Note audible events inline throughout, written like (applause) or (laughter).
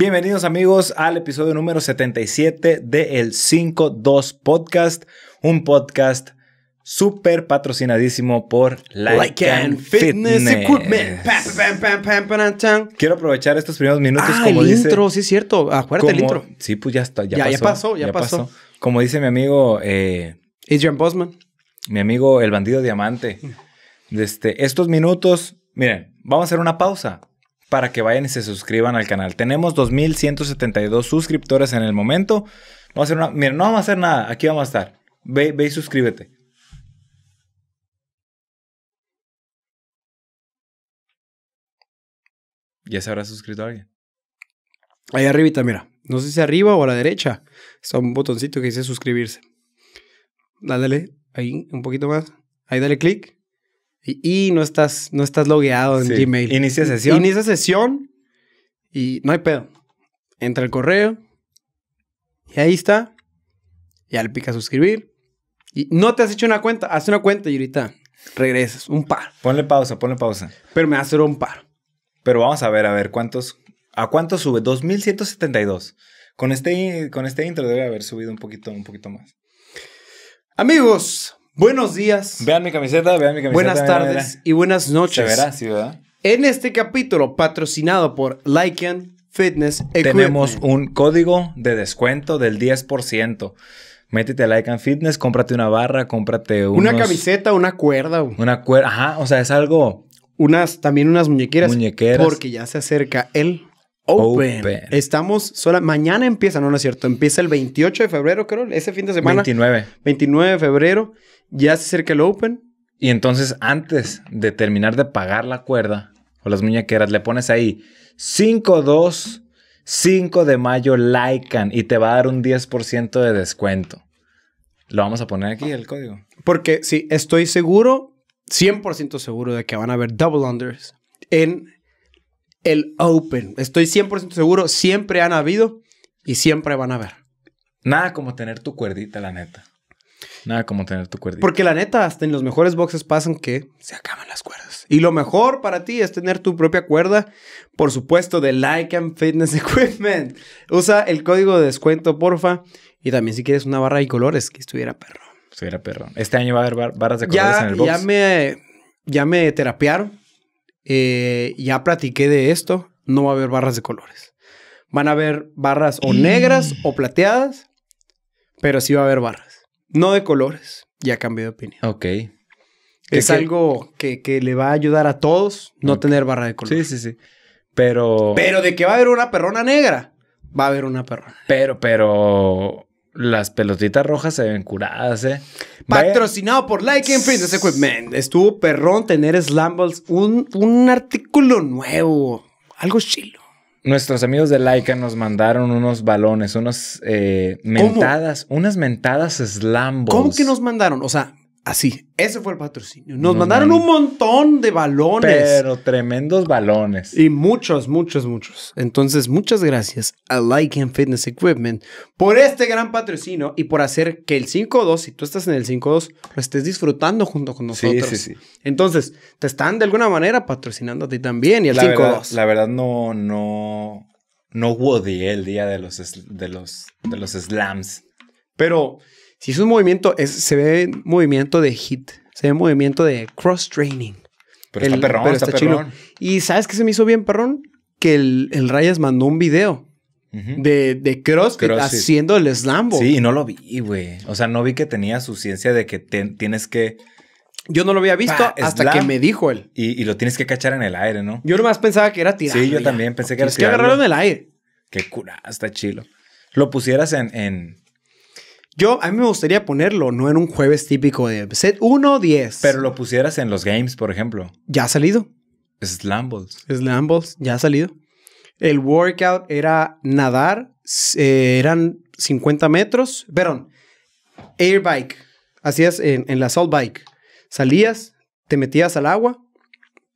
Bienvenidos amigos al episodio número 77 de El 52 Podcast, un podcast súper patrocinadísimo por Like, and Fitness, Equipment. Quiero aprovechar estos primeros minutos ah, como el dice, intro, sí es cierto. Acuérdate el intro. Sí, pues ya está, ya, pasó, ya pasó, Como dice mi amigo eh, Adrian Bosman, mi amigo el bandido diamante. Mm. Este, estos minutos, miren, vamos a hacer una pausa para que vayan y se suscriban al canal. Tenemos 2.172 suscriptores en el momento. No a hacer mira, no vamos a hacer nada. Aquí vamos a estar. Ve, ve y suscríbete. Ya se habrá suscrito alguien. Ahí arribita, mira. No sé si arriba o a la derecha. Está un botoncito que dice suscribirse. Dale, ahí un poquito más. Ahí dale clic y, no estás, no estás logueado en Gmail. Inicia sesión. Inicia sesión y no hay pedo. Entra el correo y ahí está. Y al pica suscribir. Y no te has hecho una cuenta, haz una cuenta y ahorita regresas, un par. Ponle pausa, ponle pausa. Pero me hace un par. Pero vamos a ver, a ver, ¿cuántos? ¿A cuánto sube? 2172. Con este, con este intro debe haber subido un poquito, un poquito más. Amigos, Buenos días. Vean mi camiseta, vean mi camiseta. Buenas tardes y buenas noches. Se verá, sí, ¿verdad? En este capítulo, patrocinado por Lycan Fitness Tenemos un código de descuento del 10%. Métete a Lycan Fitness, cómprate una barra, cómprate unos... Una camiseta, una cuerda. Una cuerda, ajá. O sea, es algo... Unas, también unas muñequeras. Muñequeras. Porque ya se acerca el Open. Estamos sola. Mañana empieza, no, no es cierto. Empieza el 28 de febrero, creo. Ese fin de semana. 29. 29 de febrero ya se acerca el Open. Y entonces, antes de terminar de pagar la cuerda o las muñequeras, le pones ahí 5-2, 5 de mayo, Lycan y te va a dar un 10% de descuento. Lo vamos a poner aquí, el código. Porque sí, estoy seguro, 100% seguro de que van a haber double unders en el Open. Estoy 100% seguro, siempre han habido y siempre van a haber. Nada como tener tu cuerdita, la neta. Nada como tener tu cuerda. Porque la neta, hasta en los mejores boxes pasan que se acaban las cuerdas. Y lo mejor para ti es tener tu propia cuerda, por supuesto, de Like and Fitness (laughs) Equipment. Usa el código de descuento, porfa. Y también si quieres una barra de colores, que estuviera perro. Estuviera perro. Este año va a haber barras de colores ya, en el box. Ya me, ya me terapiaron. Eh, ya platiqué de esto. No va a haber barras de colores. Van a haber barras o mm. negras o plateadas, pero sí va a haber barras. No de colores, ya cambié de opinión. Ok. Es algo que, que, le va a ayudar a todos no tener barra de colores. Sí, sí, sí. Pero. Pero de que va a haber una perrona negra, va a haber una perrona. Pero, pero. Las pelotitas rojas se ven curadas, ¿eh? Patrocinado por Like and Equipment. Estuvo perrón tener Slambles, un, un artículo nuevo. Algo chilo. Nuestros amigos de Laika nos mandaron unos balones, unas eh, mentadas, unas mentadas slambos. ¿Cómo que nos mandaron? O sea, Así, ese fue el patrocinio. Nos mandaron un montón de balones. Pero tremendos balones. Y muchos, muchos, muchos. Entonces, muchas gracias a Like and Fitness Equipment por este gran patrocinio y por hacer que el 5-2, si tú estás en el 5-2, lo estés disfrutando junto con nosotros. Sí, sí, sí. Entonces, te están de alguna manera patrocinando a ti también y al 5-2. La verdad, no, no, no odié el día de los, de los, de los slams. Pero si es un movimiento, se ve movimiento de hit, se ve movimiento de cross-training. Pero el, está perrón, está, chido. Y ¿sabes qué se me hizo bien perrón? Que el, Rayas mandó un video de, cross haciendo el slambo. Sí, y no lo vi, güey. O sea, no vi que tenía su ciencia de que tienes que. Yo no lo había visto hasta que me dijo él. Y, lo tienes que cachar en el aire, ¿no? Yo nomás pensaba que era tirar Sí, yo también pensé que era tirar. Es que agarrarlo en el aire. Qué cura, está chilo. Lo pusieras en, yo, a mí me gustaría ponerlo, no en un jueves típico de set 1 10. Pero lo pusieras en los games, por ejemplo. Ya ha salido. Slamballs. Slamballs, ya ha salido. El workout era nadar, eh, eran 50 metros, perdón, air bike. Hacías en, en la salt bike. Salías, te metías al agua,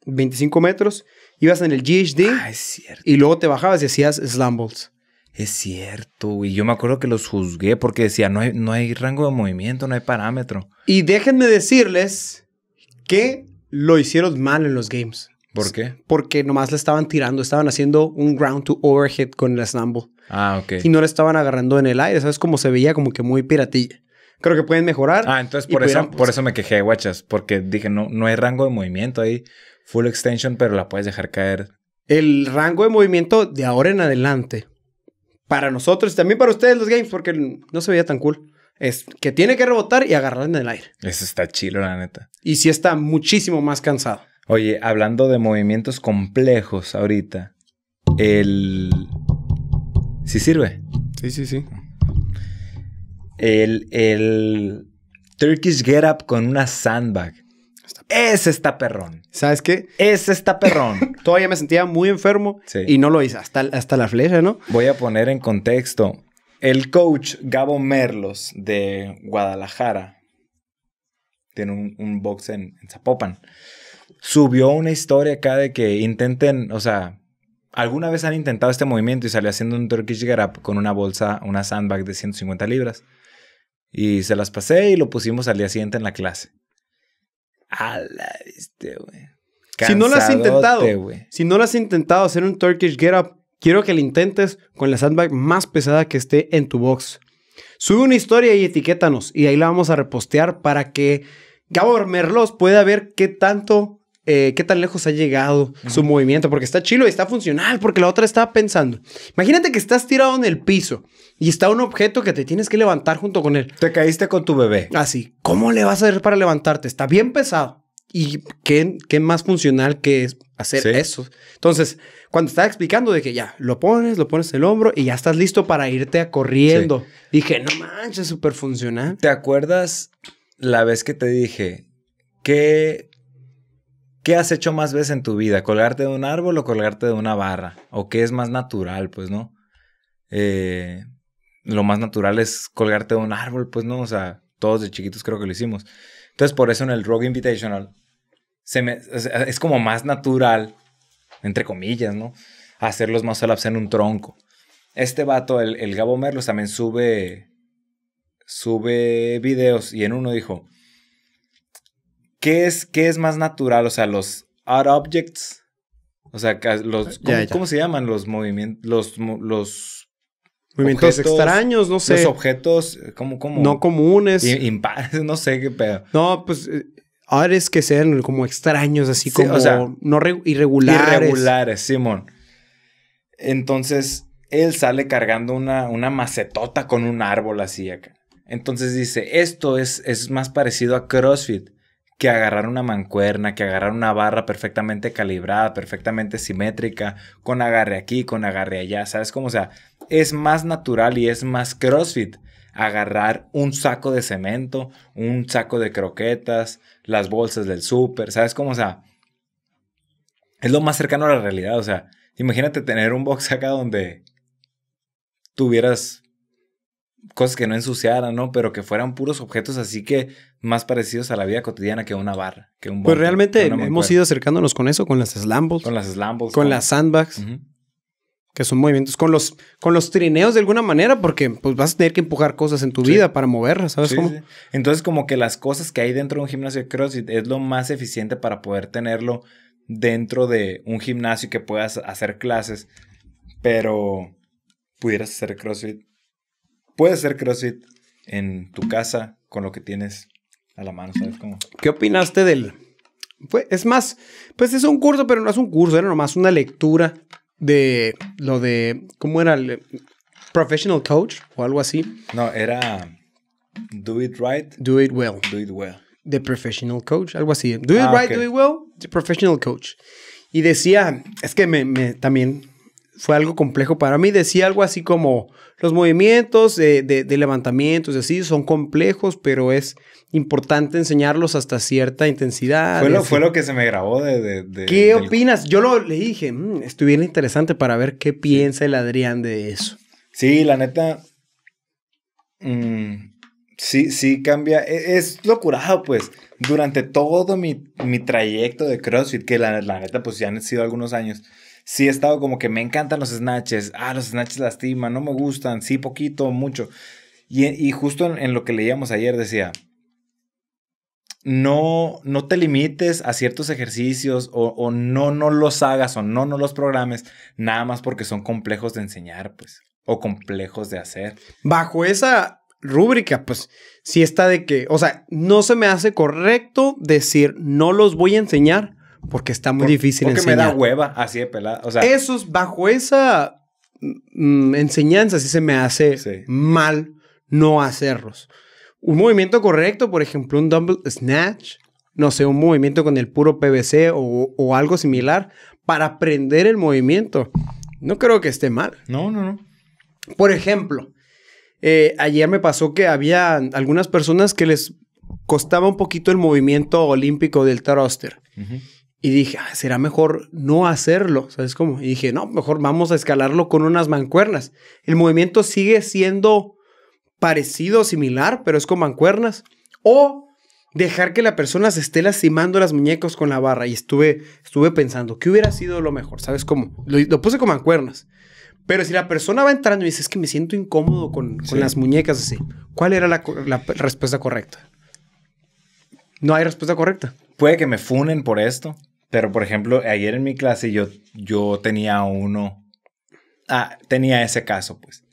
25 metros, ibas en el GHD. Ah, es cierto. Y luego te bajabas y hacías slamballs. Es cierto, y Yo me acuerdo que los juzgué porque decía, no hay, no hay rango de movimiento, no hay parámetro. Y déjenme decirles que lo hicieron mal en los games. ¿Por qué? Porque nomás le estaban tirando, estaban haciendo un ground to overhead con el snamble. Ah, ok. Y no le estaban agarrando en el aire, ¿sabes? Como se veía como que muy piratilla. Creo que pueden mejorar. Ah, entonces por, eso, por eso me quejé, guachas, porque dije, no, no hay rango de movimiento ahí, full extension, pero la puedes dejar caer. El rango de movimiento de ahora en adelante para nosotros y también para ustedes los games, porque no se veía tan cool. Es que tiene que rebotar y agarrar en el aire. Eso está chido, la neta. Y sí está muchísimo más cansado. Oye, hablando de movimientos complejos ahorita, el... ¿Sí sirve? Sí, sí, sí. El, el Turkish Get Up con una sandbag. Ese está perrón. ¿Sabes qué? Ese está perrón. (laughs) Todavía me sentía muy enfermo y no lo hice hasta, hasta la flecha, ¿no? Voy a poner en contexto. El coach Gabo Merlos de Guadalajara tiene un, box en, Zapopan. Subió una historia acá de que intenten, o sea, alguna vez han intentado este movimiento y salió haciendo un Turkish Garap con una bolsa, una sandbag de 150 libras. Y se las pasé y lo pusimos al día siguiente en la clase. A güey. Si no lo has intentado, si no lo has intentado hacer un Turkish Get Up, quiero que lo intentes con la sandbag más pesada que esté en tu box. Sube una historia y etiquétanos y ahí la vamos a repostear para que Gabor Merlos pueda ver qué tanto eh, qué tan lejos ha llegado su movimiento, porque está chilo y está funcional, porque la otra estaba pensando. Imagínate que estás tirado en el piso y está un objeto que te tienes que levantar junto con él. Te caíste con tu bebé. Así, ah, ¿cómo le vas a hacer para levantarte? Está bien pesado. ¿Y qué, qué más funcional que hacer eso? Entonces, cuando estaba explicando de que ya lo pones, lo pones en el hombro y ya estás listo para irte a corriendo, dije, no manches, súper funcional. ¿Te acuerdas la vez que te dije, que... ¿Qué has hecho más veces en tu vida? ¿Colgarte de un árbol o colgarte de una barra? ¿O qué es más natural, pues, no? Eh, lo más natural es colgarte de un árbol, pues, no, o sea, todos de chiquitos creo que lo hicimos. Entonces, por eso en el Rogue Invitational es como más natural, entre comillas, ¿no? Hacer los mouse pues, en un tronco. Este vato, el, el Gabo Merlos, también sube, sube videos y en uno dijo, ¿qué es, qué es más natural? O sea, los art objects. O sea, los, ah, ¿cómo, se llaman los movimientos? Los, movimientos extraños, no sé. Los objetos, como, como. No comunes. Impares, (laughs) no sé qué pedo. No, pues eh, ahora es que sean como extraños, así como o sea, no irregulares. Irregulares, Simón. Entonces, él sale cargando una, una macetota con un árbol así acá. Entonces dice, esto es, es más parecido a CrossFit que agarrar una mancuerna, que agarrar una barra perfectamente calibrada, perfectamente simétrica, con agarre aquí, con agarre allá, ¿sabes cómo? O sea, es más natural y es más CrossFit agarrar un saco de cemento, un saco de croquetas, las bolsas del súper, ¿sabes cómo? O sea, es lo más cercano a la realidad, o sea, imagínate tener un box acá donde tuvieras cosas que no ensuciaran, ¿no? Pero que fueran puros objetos así que más parecidos a la vida cotidiana que una barra, que un Pues realmente hemos ido acercándonos con eso, con las slambles. Con las slambles. Con las sandbags. Que son movimientos. Con los, con los trineos de alguna manera, porque pues vas a tener que empujar cosas en tu vida para moverlas, ¿sabes cómo? Entonces, como que las cosas que hay dentro de un gimnasio de CrossFit es lo más eficiente para poder tenerlo dentro de un gimnasio que puedas hacer clases, pero pudieras hacer CrossFit. Puedes hacer CrossFit en tu casa con lo que tienes a la mano, ¿sabes ¿Qué opinaste del...? Pues, es más, pues es un curso, pero no es un curso, era nomás una lectura de lo de... ¿Cómo era? El, professional coach o algo así. No, era... Do it right. Do it well. Do it well. The professional coach, algo así. Do it ah, right, do it well. The professional coach. Y decía, es que me también fue algo complejo para mí. Decía algo así como, los movimientos de, de, levantamientos, así, son complejos, pero es importante enseñarlos hasta cierta intensidad. Fue lo, este fue lo que se me grabó de... ¿Qué opinas? Yo lo, le dije, Estoy mm, estuviera interesante para ver qué piensa el Adrián de eso. Sí, la neta... Mm, sí, sí cambia. E, es, lo curado, pues. Durante todo mi, mi trayecto de CrossFit, que la, la neta, pues ya han sido algunos años sí he estado como que me encantan los snatches, ah, los snatches lastiman, no me gustan, sí, poquito, mucho. Y, justo en, lo que leíamos ayer decía, no, no te limites a ciertos ejercicios o, o, no, no los hagas o no, no los programes, nada más porque son complejos de enseñar, pues, o complejos de hacer. Bajo esa rúbrica, pues, sí está de que, o sea, no se me hace correcto decir no los voy a enseñar porque está muy difícil enseñar. Porque me da hueva así de pelada. O sea, Esos, bajo esa mm, mm, enseñanza, sí se me hace mal no hacerlos. Un movimiento correcto, por ejemplo, un dumbbell snatch, no sé, un movimiento con el puro PVC o, algo similar para aprender el movimiento. No creo que esté mal. No, no, no. Por ejemplo, eh, ayer me pasó que había algunas personas que les costaba un poquito el movimiento olímpico del thruster. Y dije, ah, será mejor no hacerlo, ¿sabes cómo? Y dije, no, mejor vamos a escalarlo con unas mancuernas. El movimiento sigue siendo parecido, similar, pero es con mancuernas. O dejar que la persona se esté lastimando las muñecas con la barra. Y estuve, estuve pensando, ¿qué hubiera sido lo mejor? ¿Sabes cómo? Lo, puse con mancuernas. Pero si la persona va entrando y dice, es que me siento incómodo con, las muñecas así, ¿cuál era la, la, respuesta correcta? No hay respuesta correcta. Puede que me funen por esto, pero, por ejemplo, ayer en mi clase yo, yo tenía uno, ah, tenía ese caso, pues,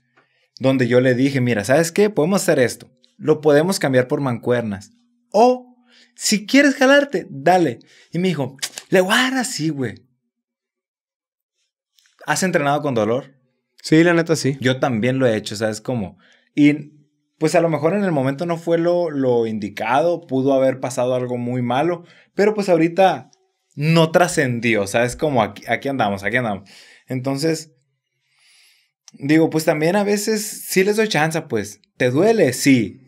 donde yo le dije, mira, ¿sabes qué? Podemos hacer esto. Lo podemos cambiar por mancuernas. O, si quieres jalarte, dale. Y me dijo, le guarda sí güey. ¿Has entrenado con dolor? Sí, la neta sí. Yo también lo he hecho, ¿sabes cómo? Y pues a lo mejor en el momento no fue lo, lo indicado, pudo haber pasado algo muy malo, pero pues ahorita no trascendió, o sea, es como aquí, aquí andamos, aquí andamos. Entonces, digo, pues también a veces sí les doy chance, pues, ¿te duele? Sí.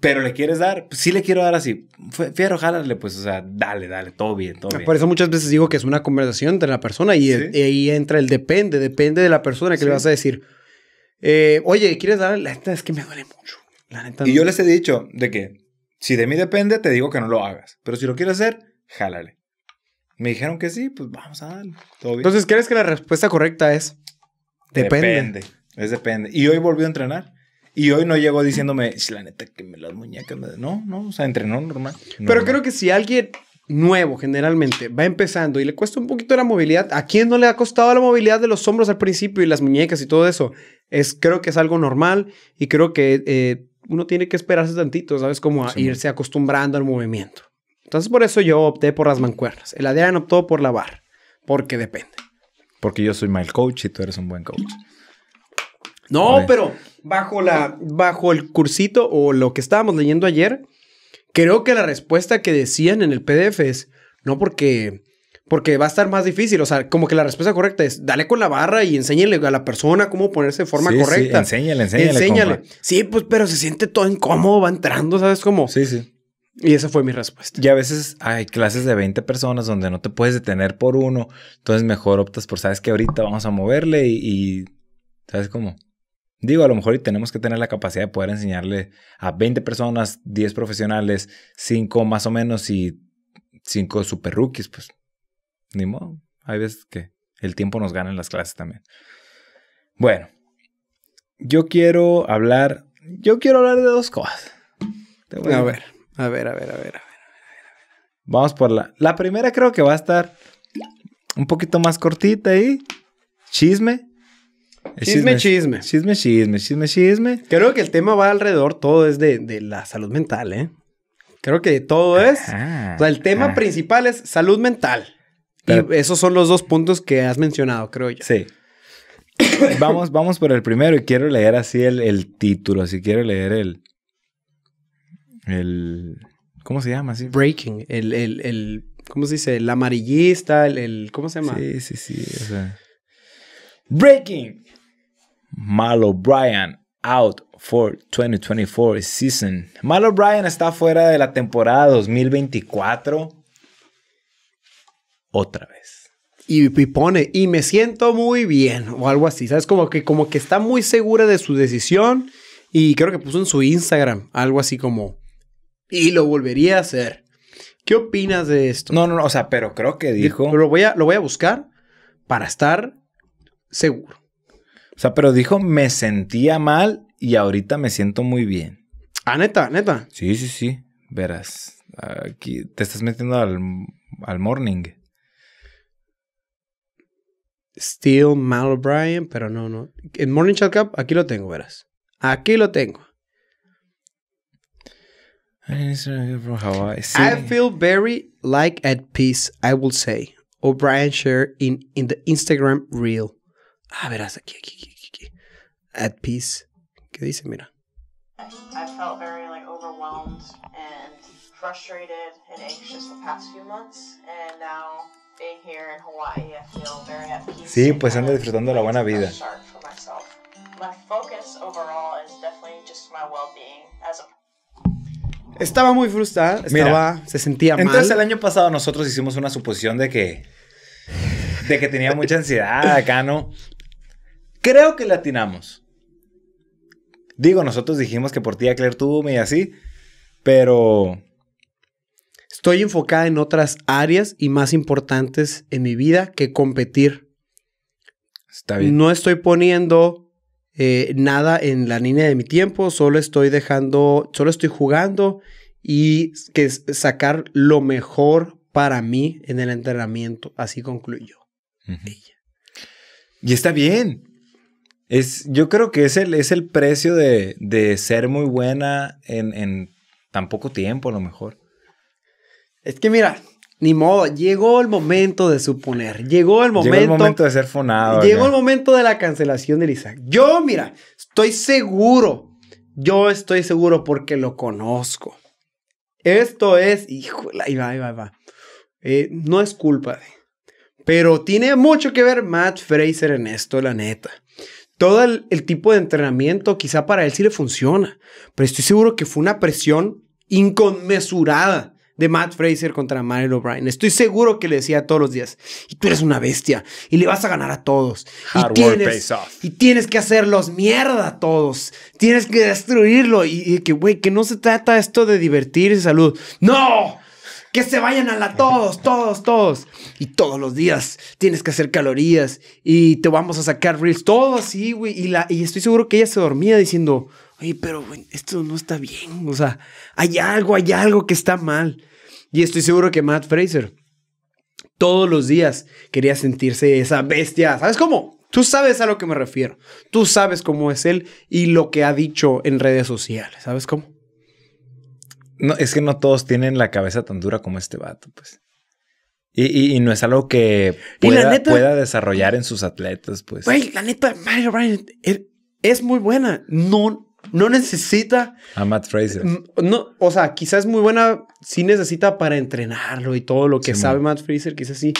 Pero le quieres dar, pues sí le quiero dar así. Fiero, jálale, pues, o sea, dale, dale, todo bien, todo bien. Por eso muchas veces digo que es una conversación entre la persona y, ahí entra el depende, depende de la persona que le vas a decir. Eh, Oye, ¿quieres dar? La neta es que me duele mucho. Y yo les he dicho de que si de mí depende, te digo que no lo hagas. Pero si lo quieres hacer, jálale. Me dijeron que sí, pues vamos a darle. Entonces, ¿crees que la respuesta correcta es? Depende. depende. Es depende. Y hoy volvió a entrenar. Y hoy no llegó diciéndome, la neta, que me las muñecas. Me... No, no, o sea, entrenó normal. Pero creo que si alguien nuevo generalmente va empezando y le cuesta un poquito la movilidad, ¿a quién no le ha costado la movilidad de los hombros al principio y las muñecas y todo eso? Es, creo que es algo normal y creo que eh, uno tiene que esperarse tantito, ¿sabes? Como a irse acostumbrando al movimiento. Entonces por eso yo opté por las mancuernas. El ADN optó por la barra, porque depende. Porque yo soy mal coach y tú eres un buen coach. No, pero bajo, la, bajo el cursito o lo que estábamos leyendo ayer, creo que la respuesta que decían en el PDF es, no porque, porque va a estar más difícil, o sea, como que la respuesta correcta es, dale con la barra y enséñale a la persona cómo ponerse de forma correcta. Sí, enséñale, enséñale. Enséñale. Sí, pues, pero se siente todo incómodo, va entrando, ¿sabes cómo? Sí, sí. Y esa fue mi respuesta. Y a veces hay clases de 20 personas donde no te puedes detener por uno. Entonces mejor optas por, sabes que ahorita vamos a moverle y, ¿sabes cómo? Digo, a lo mejor tenemos que tener la capacidad de poder enseñarle a 20 personas, 10 profesionales, 5 más o menos y 5 super rookies, pues ni modo. Hay veces que el tiempo nos gana en las clases también. Bueno, yo quiero hablar, yo quiero hablar de dos cosas. a ver. A ver, a ver, a ver, a ver. Vamos por la. La primera creo que va a estar un poquito más cortita ahí. Chisme. Chisme, chisme. Chisme, chisme, chisme, chisme. Creo que el tema va alrededor, todo es de, la salud mental, ¿eh? Creo que todo es. Ah, o sea, el tema ah. principal es salud mental. y esos son los dos puntos que has mencionado, creo yo. Sí. (coughs) vamos, vamos por el primero y quiero leer así el, el título, si quiero leer el, el. ¿Cómo se llama? Breaking. El, el, el. ¿Cómo se dice? El amarillista, el, ¿Cómo se llama? Sí, sí, sí. Breaking. Malo O'Brien. out for 2024 season. Malo O'Brien está fuera de la temporada 2024. Otra vez. Y, y, pone, y me siento muy bien, o algo así. ¿Sabes? Como que, como que está muy segura de su decisión. Y creo que puso en su Instagram algo así como. Y lo volvería a hacer. ¿Qué opinas de esto? No, no, no, o sea, pero creo que dijo. Lo voy a, lo voy a buscar para estar seguro. O sea, pero dijo, me sentía mal y ahorita me siento muy bien. Ah, neta, neta. Sí, sí, sí. Verás. Aquí te estás metiendo al, morning. Still Mal O'Brien, pero no, no. En Morning Chat Cup, aquí lo tengo, verás. Aquí lo tengo. How I, see. I feel very like at peace, I will say. O'Brien share in, in the Instagram reel. Ah, verás, aquí, aquí, aquí, aquí. At peace. ¿Qué dice? Mira. I felt very like overwhelmed and frustrated and anxious the past few months, and now being here in Hawaii, I feel very at peace. Sí, pues ando disfrutando la buena vida. My focus overall is definitely just my well-being as a Estaba muy frustrada, estaba, se sentía mal. Entonces el año pasado nosotros hicimos una suposición de que, de que tenía mucha ansiedad acá, ¿no? Creo que atinamos. Digo, nosotros dijimos que por tía Claire tuvo y así, pero Estoy enfocada en otras áreas y más importantes en mi vida que competir. Está bien. No estoy poniendo eh, nada en la línea de mi tiempo, solo estoy dejando, solo estoy jugando y que sacar lo mejor para mí en el entrenamiento. Así concluyó ella. Y está bien. Es, yo creo que es el, es el precio de, ser muy buena en, en tan poco tiempo, a lo mejor. Es que mira, ni modo, llegó el momento de suponer, llegó el momento. Llegó el momento de ser fonado. Llegó el momento de la cancelación de Isaac. Yo, mira, estoy seguro, yo estoy seguro porque lo conozco. Esto es, híjole, ahí va, ahí va, ahí va. Eh, no es culpa de. Pero tiene mucho que ver Matt Fraser en esto, la neta. Todo el, tipo de entrenamiento quizá para él sí le funciona, pero estoy seguro que fue una presión inconmesurada de Matt Fraser contra Mario O'Brien. Estoy seguro que le decía todos los días, y tú eres una bestia, y le vas a ganar a todos. y tienes, y tienes que hacerlos mierda a todos. Tienes que destruirlo. Y, que, güey, que no se trata esto de divertirse, salud. ¡No! que se vayan a la todos, todos, todos. Y todos los días tienes que hacer calorías y te vamos a sacar reels, todo así, güey. Y, la, y estoy seguro que ella se dormía diciendo, oye, pero esto no está bien. O sea, hay algo, hay algo que está mal. Y estoy seguro que Matt Fraser todos los días quería sentirse esa bestia. ¿Sabes cómo? Tú sabes a lo que me refiero. Tú sabes cómo es él y lo que ha dicho en redes sociales. ¿Sabes cómo? No, es que no todos tienen la cabeza tan dura como este vato, pues. Y, no es algo que pueda, pueda, desarrollar en sus atletas, pues. Güey, la neta, Mario Bryant es muy buena. No, no necesita. A Matt Fraser. No, o sea, quizás muy buena, Si necesita para entrenarlo y todo lo que sabe Matt Fraser, quizás sí.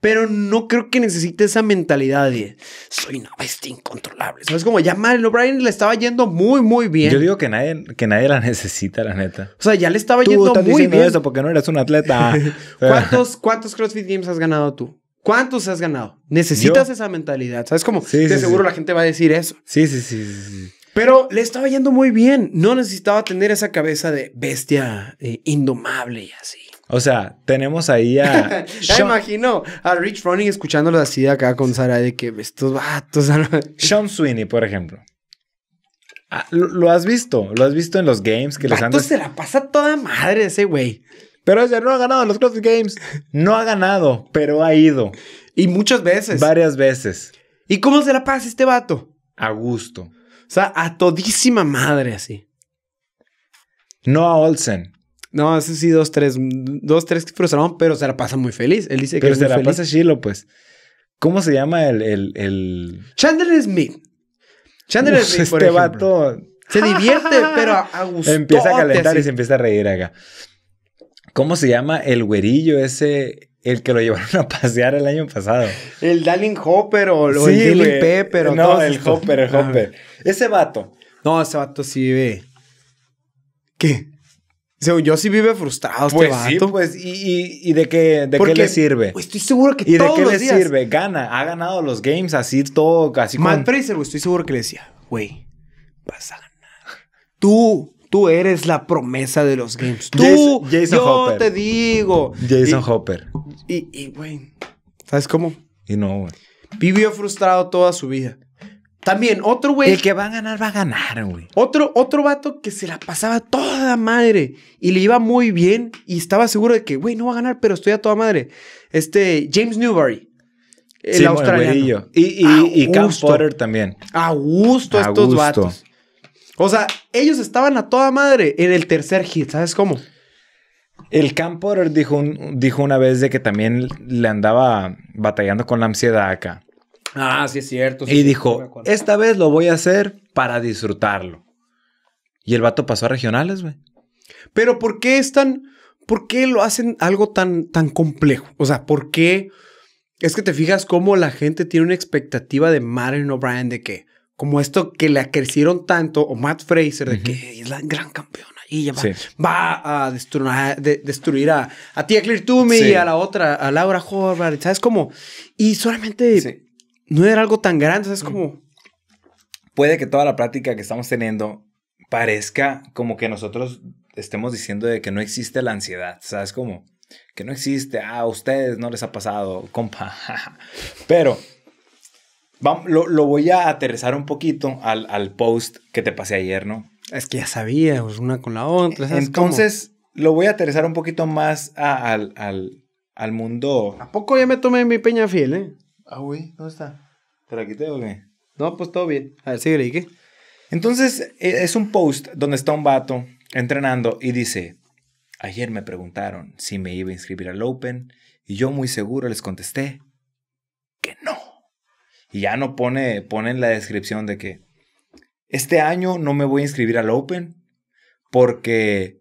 Pero no creo que necesite esa mentalidad de soy una bestia incontrolable. Es Como ya mal. O'Brien le estaba yendo muy, muy bien. Yo digo que nadie, que nadie la (laughs) necesita, la neta. O sea, ya le estaba yendo muy bien. eso porque no eres un atleta. (laughs) (laughs) ¿Cuántos, ¿Cuántos CrossFit Games has ganado tú? ¿Cuántos has ganado? Necesitas esa mentalidad. ¿Sabes cómo? Sí, de seguro la gente va a decir eso. sí, sí, sí. Pero le estaba yendo muy bien. No necesitaba tener esa cabeza de bestia eh, indomable y así. O sea, tenemos ahí a. (laughs) ya imagino a Rich Froning escuchándolo así acá con Sara de que estos vatos. (laughs) Sean Sweeney, por ejemplo. Ah, lo, has visto, lo has visto en los games que les han. se la pasa toda madre ese güey. Pero ese no ha ganado los CrossFit Games. No ha ganado, pero ha ido. Y muchas veces. Varias veces. ¿Y cómo se la pasa este vato? A gusto. O sea, a todísima madre así. No a Olsen. No, ese sí, dos, tres. Dos, tres que frustraron, pero se la pasa muy feliz. Él dice pero que. Pero se la feliz. pasa chilo, pues. ¿Cómo se llama el. el, el... Chandler Smith. Chandler Smith. Este por ejemplo. vato. Se divierte, (laughs) pero a, Empieza a calentar y se empieza a reír acá. ¿Cómo se llama el güerillo ese el que lo llevaron a pasear el año pasado. El Dalin Hopper o, el Dylan Pepper. O no, el Hopper, el Hopper. Ese vato. No, ese vato sí vive. ¿Qué? yo sí vive frustrado este pues este vato. pues, y, y, de qué, de qué le sirve. Pues, estoy seguro que ¿Y de qué le sirve? Gana, ha ganado los games así todo, casi como. Matt Fraser, estoy seguro que le decía, güey, vas a ganar. Tú Tú eres la promesa de los games. Tú, Jason, Hopper. yo te digo. Jason Hopper. Y, güey, ¿sabes cómo? Y no, güey. Vivió frustrado toda su vida. También, otro güey. El que va a ganar, va a ganar, güey. Otro, otro vato que se la pasaba toda madre y le iba muy bien y estaba seguro de que, güey, no va a ganar, pero estoy a toda madre. Este, James Newbury. El australiano. y, y, y Cam Potter también. A gusto estos vatos. O sea, ellos estaban a toda madre en el tercer hit, ¿sabes cómo? El Camper dijo, dijo una vez de que también le andaba batallando con la ansiedad acá. Ah, sí es cierto. y dijo, esta vez lo voy a hacer para disfrutarlo. Y el vato pasó a regionales, güey. Pero ¿por qué es tan... ¿Por qué lo hacen algo tan, tan complejo? O sea, ¿por qué... Es que te fijas cómo la gente tiene una expectativa de Martin O'Brien de que, como esto que le crecieron tanto, o Matt Fraser, de que es la gran campeón y ya va a destruir, a, a Clear Tumi y a la otra, a Laura Horvath, ¿sabes cómo? Y solamente no era algo tan grande, ¿sabes mm. Puede que toda la práctica que estamos teniendo parezca como que nosotros estemos diciendo de que no existe la ansiedad, ¿sabes cómo? Que no existe, ah, a ustedes no les ha pasado, compa. (laughs) Pero... Lo, lo, voy a aterrizar un poquito al, al, post que te pasé ayer, ¿no? Es que ya sabía, pues, una con la otra. Entonces, lo voy a aterrizar un poquito más al, al, al, mundo. ¿A poco ya me tomé mi peña fiel, eh? Ah, güey, ¿dónde está? ¿Te la quité o qué? No, pues todo bien. A ver, sigue, ¿y qué? Entonces, e, es un post donde está un vato entrenando y dice: Ayer me preguntaron si me iba a inscribir al Open y yo muy seguro les contesté que no. Y ya no pone, pone en la descripción de que este año no me voy a inscribir al Open porque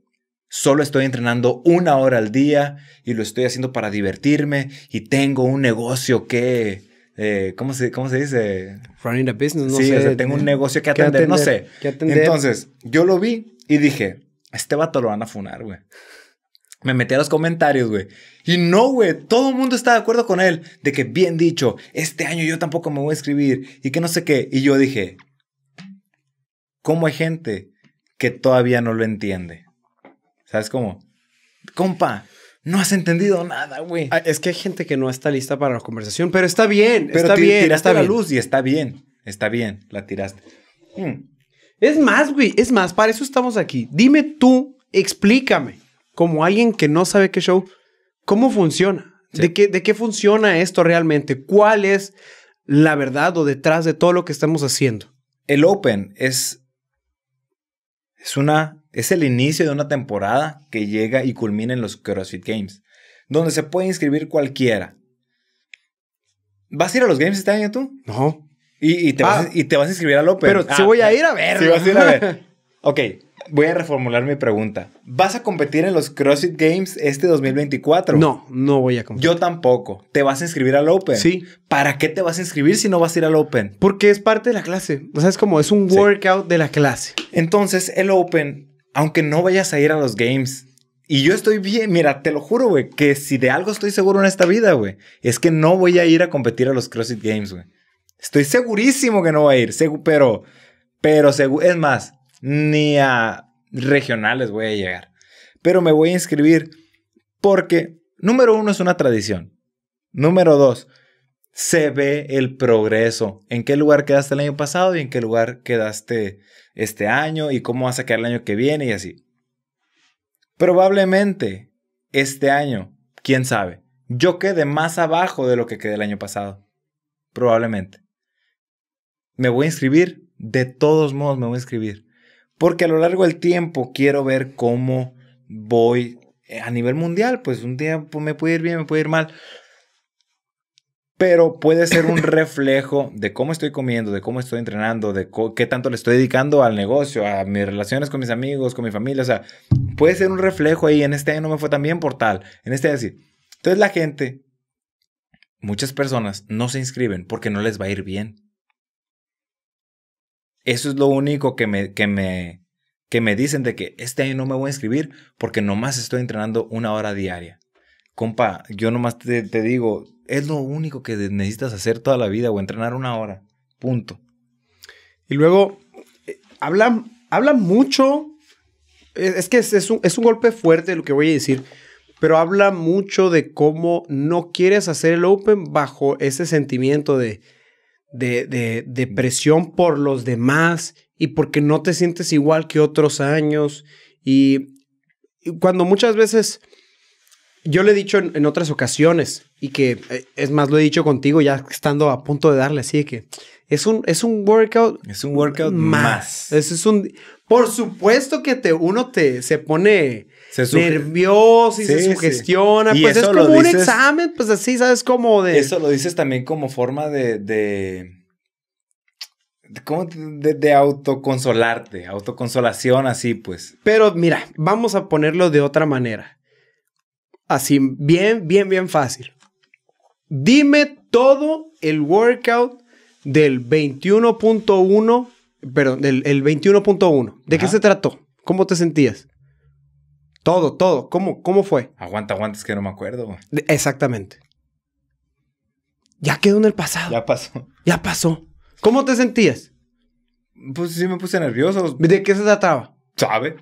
solo estoy entrenando una hora al día y lo estoy haciendo para divertirme y tengo un negocio que... Eh, ¿cómo, se, ¿Cómo se dice? Running a business, no sí, tengo un eh, negocio que atender, no sé. Entonces, yo lo vi y dije, este vato lo van a funar, güey. Me metí a los comentarios, güey. Y no, güey, todo el mundo está de acuerdo con él de que bien dicho, este año yo tampoco me voy a inscribir y que no sé qué. Y yo dije, cómo hay gente que todavía no lo entiende. ¿Sabes cómo? Compa, no has entendido nada, güey. Ah, es que hay gente que no está lista para la conversación, pero está bien, está bien. Tiraste la luz y está bien, está bien, la tiraste. Hmm. Es más, güey, es más, para eso estamos aquí. Dime tú, explícame, como alguien que no sabe qué show, cómo funciona, ¿De, qué, de qué funciona esto realmente, cuál es la verdad o detrás de todo lo que estamos haciendo. El Open es es, una, es el inicio de una temporada que llega y culmina en los CrossFit Games, donde se puede inscribir cualquiera. ¿Vas a ir a los Games este año tú? No. Y, y, te, ah. vas, a inscribir a López. Pero sí si ah, voy a ir a ver. sí vas a ir a ver. (laughs) ok, Voy a reformular mi pregunta. ¿Vas a competir en los CrossFit Games este 2024? No, no voy a competir. Yo tampoco. ¿Te vas a inscribir al Open? Sí. ¿Para qué te vas a inscribir si no vas a ir al Open? Porque es parte de la clase. O sea, es como, es un workout de la clase. Entonces, el Open, aunque no vayas a ir a los Games, y yo estoy bien, mira, te lo juro, güey, que si de algo estoy seguro en esta vida, güey, es que no voy a ir a competir a los CrossFit Games, güey. Estoy segurísimo que no voy a ir, pero, pero, es más, ni a regionales voy a llegar. Pero me voy a inscribir porque, número uno, es una tradición. Número dos, se ve el progreso. ¿En qué lugar quedaste el año pasado y en qué lugar quedaste este año y cómo vas a quedar el año que viene y así? Probablemente este año, quién sabe, yo quede más abajo de lo que quedé el año pasado. Probablemente. Me voy a inscribir, de todos modos me voy a inscribir. Porque a lo largo del tiempo quiero ver cómo voy eh, a nivel mundial. Pues un día pues, me puede ir bien, me puede ir mal. Pero puede ser un (laughs) reflejo de cómo estoy comiendo, de cómo estoy entrenando, de qué tanto le estoy dedicando al negocio, a mis relaciones con mis amigos, con mi familia. O sea, puede ser un reflejo ahí. En este año no me fue tan bien por tal. En este año Entonces la gente, muchas personas no se inscriben porque no les va a ir bien. Eso es lo único que me, que me, que me dicen de que este año no me voy a inscribir porque nomás estoy entrenando una hora diaria. Compa, yo nomás te, te digo, es lo único que necesitas hacer toda la vida o entrenar una hora. Punto. Y luego, eh, hablan habla, mucho, eh, es, que es, un, es un golpe fuerte lo que voy a decir, pero habla mucho de cómo no quieres hacer el Open bajo ese sentimiento de, de, de, por los demás y porque no te sientes igual que otros años. Y, cuando muchas veces, yo le he dicho en, otras ocasiones, y que eh, es más, lo he dicho contigo ya estando a punto de darle, así que es un, es un workout. Es un workout más. Es, un, por supuesto que te, uno te, se pone se nervioso y se sugestiona. pues es como un examen, pues así, ¿sabes? Como de. Eso lo dices también como forma de. de... De, autoconsolarte, autoconsolación, así pues. Pero mira, vamos a ponerlo de otra manera. Así, bien, bien, bien fácil. Dime todo el workout del 21.1, perdón, del 21.1. ¿De qué se trató? ¿Cómo te sentías? Todo, todo. ¿Cómo, fue? Aguanta, aguanta, es que no me acuerdo. Exactamente. Ya quedó en el pasado. Ya pasó. Ya pasó. ¿Cómo te sentías? Pues sí me puse nervioso. ¿De qué se trataba? Sabe.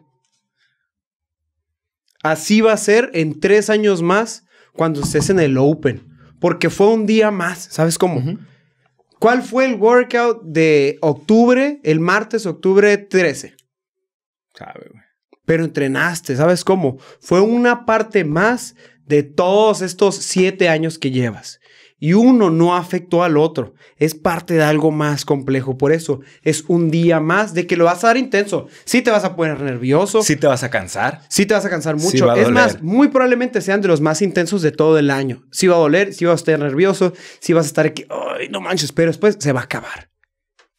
Así va a ser en tres años más cuando estés en el Open. Porque fue un día más, ¿sabes cómo? ¿Cuál fue el workout de octubre, el martes, octubre 13? Sabe, pero entrenaste, ¿sabes cómo? Fue una parte más de todos estos siete años que llevas. Y uno no afectó al otro. Es parte de algo más complejo. Por eso es un día más de que lo vas a dar intenso. Sí te vas a poner nervioso. Sí te vas a cansar. Sí te vas a cansar mucho. es más, muy probablemente sean de los más intensos de todo el año. Sí va a doler, sí vas a estar nervioso, si vas a estar aquí, ay, no manches, pero después se va a acabar.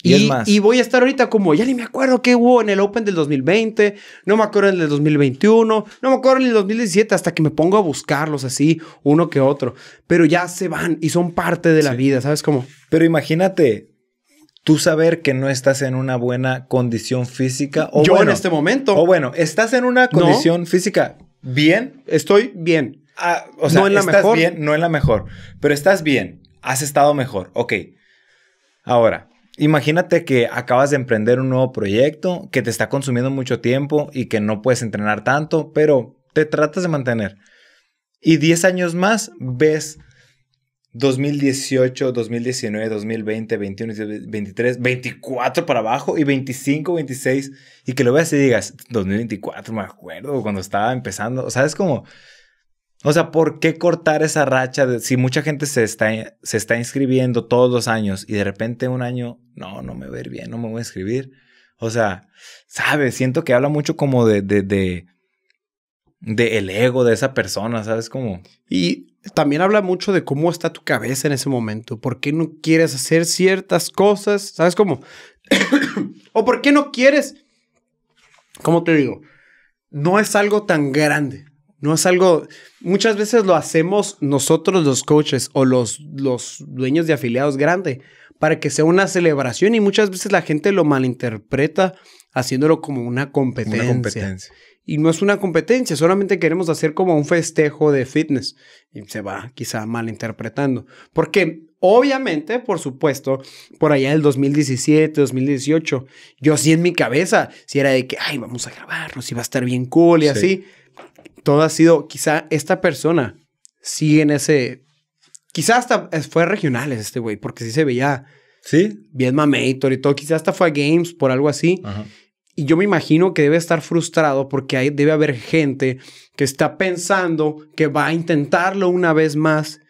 Y, voy a estar ahorita como, ya ni me acuerdo qué hubo en el Open del 2020, no me acuerdo en el del 2021, no me acuerdo en el 2017, hasta que me pongo a buscarlos así, uno que otro. Pero ya se van y son parte de la vida, ¿sabes cómo? Pero imagínate, tú saber que no estás en una buena condición física. O Yo en este momento. O bueno, estás en una condición física bien. Estoy bien. Ah, o sea, no en la mejor. bien, no en la mejor. Pero estás bien. Has estado mejor. Ok. Ahora, Imagínate que acabas de emprender un nuevo proyecto que te está consumiendo mucho tiempo y que no puedes entrenar tanto, pero te tratas de mantener. Y 10 años más ves 2018, 2019, 2020, 21, 23, 24 para abajo y 25, 26 y que lo veas y digas, 2024 me acuerdo cuando estaba empezando, o sea, es como o sea, ¿por qué cortar esa racha de, si mucha gente se está, se está inscribiendo todos los años y de repente un año, no, no me voy a ir bien, no me voy a inscribir? O sea, ¿sabes? Siento que habla mucho como de, de, de, el ego de esa persona, ¿sabes? cómo? Y también habla mucho de cómo está tu cabeza en ese momento. ¿Por qué no quieres hacer ciertas cosas? ¿Sabes cómo? (coughs) o por qué no quieres... ¿Cómo te digo? No es algo tan grande. No es algo, muchas veces lo hacemos nosotros los coaches o los, los dueños de afiliados grande para que sea una celebración y muchas veces la gente lo malinterpreta haciéndolo como una competencia. Y no es una competencia, solamente queremos hacer como un festejo de fitness y se va quizá malinterpretando. Porque Obviamente, por supuesto, por allá del 2017, 2018, yo sí en mi cabeza, si era de que, ay, vamos a grabarnos y va a estar bien cool y así todo ha sido, quizá esta persona sigue en ese, quizá hasta fue a regionales este güey, porque sí se veía. Sí. Bien mamator y todo, quizá hasta fue a games por algo así. Y yo me imagino que debe estar frustrado porque ahí debe haber gente que está pensando que va a intentarlo una vez más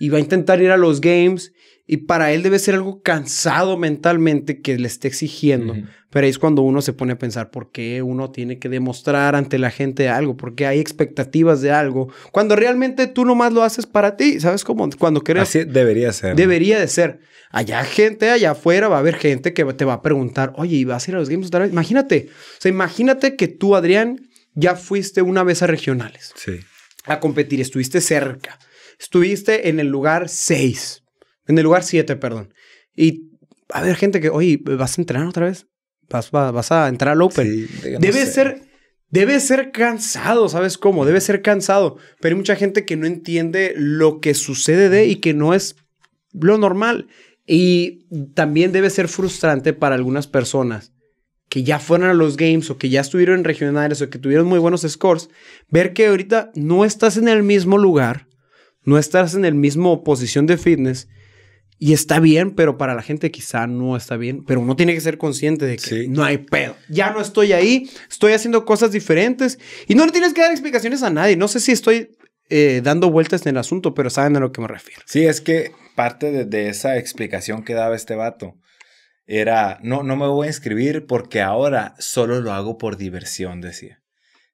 y va a intentar ir a los games y para él debe ser algo cansado mentalmente que le esté exigiendo. Pero es cuando uno se pone a pensar por qué uno tiene que demostrar ante la gente algo, porque hay expectativas de algo, cuando realmente tú nomás lo haces para ti, ¿sabes cómo? Cuando quieres. Así debería ser. Debería de ser. Allá gente, allá afuera va a haber gente que te va a preguntar, oye, ¿y vas a ir a los Games otra vez? Imagínate, o sea, imagínate que tú, Adrián, ya fuiste una vez a regionales. Sí. A competir, estuviste cerca. Estuviste en el lugar 6, en el lugar 7, perdón. Y a haber gente que, oye, ¿vas a entrenar otra vez? vas, a entrar al Open. debe ser, debe ser cansado, ¿sabes cómo? Debe ser cansado. Pero hay mucha gente que no entiende lo que sucede de y que no es lo normal. Y también debe ser frustrante para algunas personas que ya fueron a los games o que ya estuvieron en regionales o que tuvieron muy buenos scores, ver que ahorita no estás en el mismo lugar, no estás en el mismo posición de fitness y está bien, pero para la gente quizá no está bien, pero uno tiene que ser consciente de que no hay pedo. Ya no estoy ahí, estoy haciendo cosas diferentes y no le tienes que dar explicaciones a nadie. No sé si estoy eh, dando vueltas en el asunto, pero saben a lo que me refiero. Sí, es que parte de, esa explicación que daba este vato era, no, no me voy a inscribir porque ahora solo lo hago por diversión, decía.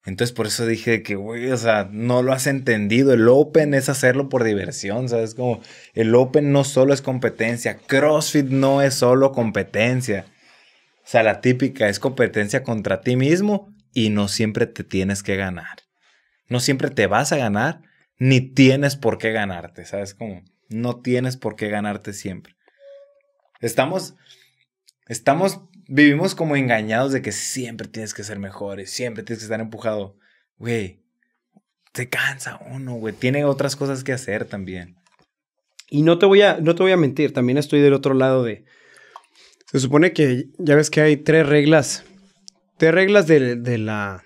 Entonces por eso dije que, güey, o sea, no lo has entendido. El Open es hacerlo por diversión, ¿sabes? Como el Open no solo es competencia, CrossFit no es solo competencia. O sea, la típica es competencia contra ti mismo y no siempre te tienes que ganar. No siempre te vas a ganar, ni tienes por qué ganarte, ¿sabes? Como no tienes por qué ganarte siempre. Estamos, estamos vivimos como engañados de que siempre tienes que ser mejores, siempre tienes que estar empujado. Güey, se cansa uno, güey. Tiene otras cosas que hacer también. Y no te voy a, no te voy a mentir, también estoy del otro lado de. Se supone que ya ves que hay tres reglas. Tres reglas la,